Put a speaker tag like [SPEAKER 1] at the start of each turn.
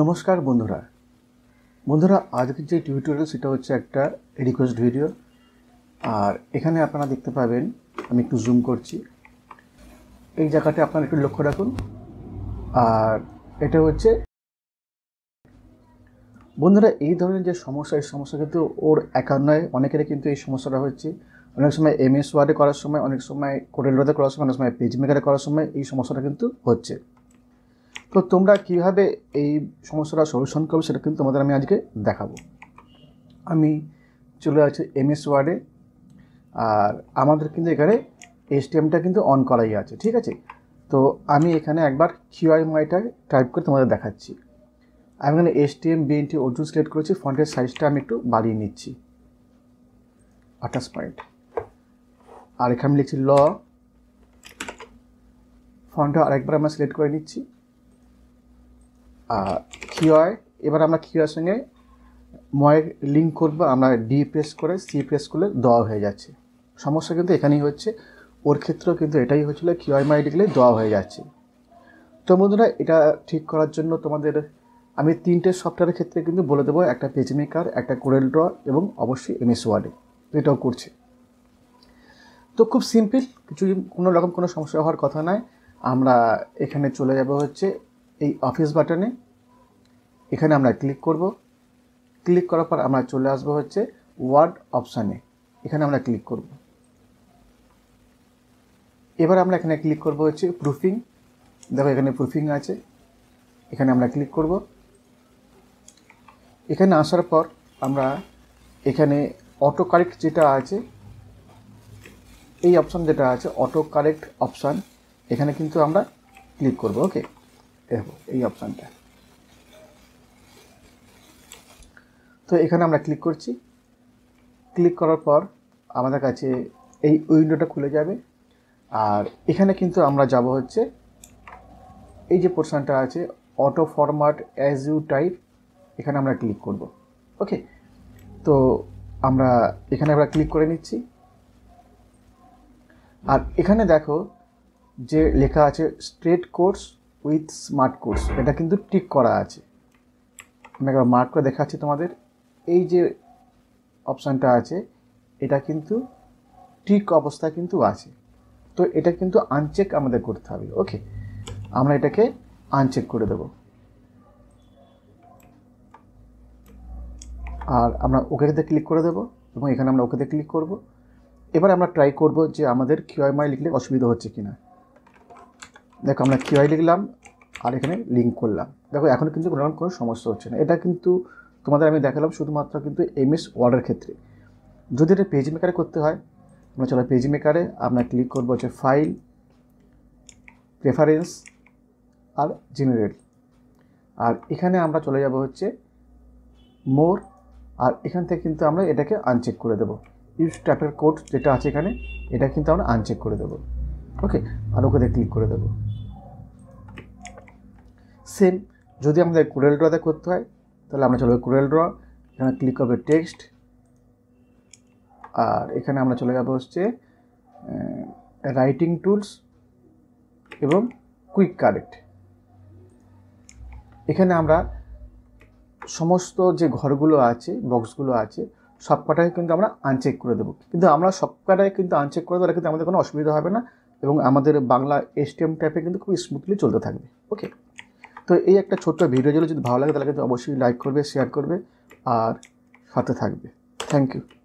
[SPEAKER 1] নমস্কার বন্ধুরা বন্ধুরা আজকের যে টিউটোরিয়াল সেটা হচ্ছে একটা রিকোয়েস্ট ভিডিও আর এখানে আপনারা দেখতে পাবেন আমি একটু জুম করছি এই জায়গাটা আপনারা একটু লক্ষ্য রাখুন আর এটা হচ্ছে বন্ধুরা এই ধরনের যে সমস্যা এই সমস্যা কিন্তু ওর একা নয় অনেকেরই কিন্তু এই সমস্যাটা হচ্ছে অনেক সময় এম এস ওয়ার্ডে করার সময় অনেক সময় কোডেল রোডে করার সময় অনেক সময় পেজ মেকারে করার সময় এই সমস্যাটা কিন্তু হচ্ছে তো তোমরা কিভাবে এই সমস্যাটা সলিউশন করবে সেটা কিন্তু তোমাদের আমি আজকে দেখাবো আমি চলে আছি এমএস ওয়ার্ডে আর আমাদের কিন্তু এখানে এসটিএমটা কিন্তু অন করাই আছে ঠিক আছে তো আমি এখানে একবার মাইটা টাইপ করে তোমাদের দেখাচ্ছি আমি এখানে এসটিএম বিএনটি অর্জুন সিলেক্ট করেছি ফন্টের সাইজটা আমি একটু বাড়িয়ে নিচ্ছি আঠাশ পয়েন্ট আর এখানে আমি লিখছি ল ফন্টটা আরেকবার আমরা সিলেক্ট করে নিচ্ছি ক্ষীয় এবার আমরা ক্ষীয়র সঙ্গে ময়ের লিঙ্ক করবো আমরা ডি প্রেস করে সি প্রেস করলে দ হয়ে যাচ্ছে সমস্যা কিন্তু এখানেই হচ্ছে ওর ক্ষেত্রেও কিন্তু এটাই হচ্ছিল কিওয়াই মাই লিখলে দ হয়ে যাচ্ছে তো বন্ধুরা এটা ঠিক করার জন্য তোমাদের আমি তিনটে সফটওয়্যারের ক্ষেত্রে কিন্তু বলে দেবো একটা পেজ একটা কোরেল ড্র এবং অবশ্যই এমএস ওয়ার্ডে এটাও করছে তো খুব সিম্পল কিছু কোনো রকম কোনো সমস্যা হওয়ার কথা নয় আমরা এখানে চলে যাব হচ্ছে এই অফিস বাটনে এখানে আমরা ক্লিক করব ক্লিক করার পর আমরা চলে আসব হচ্ছে ওয়ার্ড অপশানে এখানে আমরা ক্লিক করব এবার আমরা এখানে ক্লিক করব হচ্ছে প্রুফিং দেখো এখানে প্রুফিং আছে এখানে আমরা ক্লিক করব এখানে আসার পর আমরা এখানে অটো কারেক্ট যেটা আছে এই অপশান যেটা আছে অটো কারেক্ট অপশান এখানে কিন্তু আমরা ক্লিক করব ওকে এই অপশানটা তো এখানে আমরা ক্লিক করছি ক্লিক করার পর আমাদের কাছে এই উইন্ডোটা খুলে যাবে আর এখানে কিন্তু আমরা যাব হচ্ছে এই যে পোর্শনটা আছে auto format as you type এখানে আমরা ক্লিক করব ওকে তো আমরা এখানে আমরা ক্লিক করে নিচ্ছি আর এখানে দেখো যে লেখা আছে straight course with smart course এটা কিন্তু টিক করা আছে আমি একবার মার্ক করে দেখাচ্ছি তোমাদের এই যে অপশানটা আছে এটা কিন্তু ঠিক অবস্থা কিন্তু আছে তো এটা কিন্তু আনচেক আমাদের করতে হবে ওকে আমরা এটাকে আনচেক করে দেব আর আমরা ওকেতে ক্লিক করে দেব এবং এখানে আমরা ওকেতে ক্লিক করব এবার আমরা ট্রাই করব যে আমাদের কিউআইমাই লিখলে অসুবিধা হচ্ছে কি না দেখো আমরা কিউআই লিখলাম আর এখানে লিঙ্ক করলাম দেখো এখন কিন্তু কোনো সমস্যা হচ্ছে না এটা কিন্তু তোমাদের আমি দেখালাম শুধুমাত্র কিন্তু এমএস ওয়ার্ডের ক্ষেত্রে যদি এটা পেজ মেকারে করতে হয় আমরা চলো পেজ মেকারে আপনার ক্লিক করবো হচ্ছে ফাইল প্রেফারেন্স আর জেনারেল আর এখানে আমরা চলে যাব হচ্ছে মোর আর এখান থেকে কিন্তু আমরা এটাকে আনচেক করে দেবো ইউজ ট্যাপের কোড যেটা আছে এখানে এটা কিন্তু আমরা আনচেক করে দেবো ওকে আর ওকে ক্লিক করে দেবো সেম যদি আমাদের কোডেল ড্রতে করতে হয় তাহলে আমরা চলে কোরেল ড্র এখানে ক্লিক হবে টেক্সট আর এখানে আমরা চলে যাবো হচ্ছে রাইটিং টুলস এবং কুইক কারেক্ট এখানে আমরা সমস্ত যে ঘরগুলো আছে বক্সগুলো আছে সব কটাকে কিন্তু আমরা আনচেক করে দেবো কিন্তু আমরা সব কটাকে কিন্তু আনচেক করে দেবো কিন্তু আমাদের কোনো অসুবিধা হবে না এবং আমাদের বাংলা এস টি এম টাইপে কিন্তু খুব স্মুথলি চলতে থাকবে ওকে তো এই একটা ছোট্ট ভিডিও যদি ভালো লাগে তাহলে কিন্তু অবশ্যই লাইক করবে শেয়ার করবে আর সাথে থাকবে থ্যাংক ইউ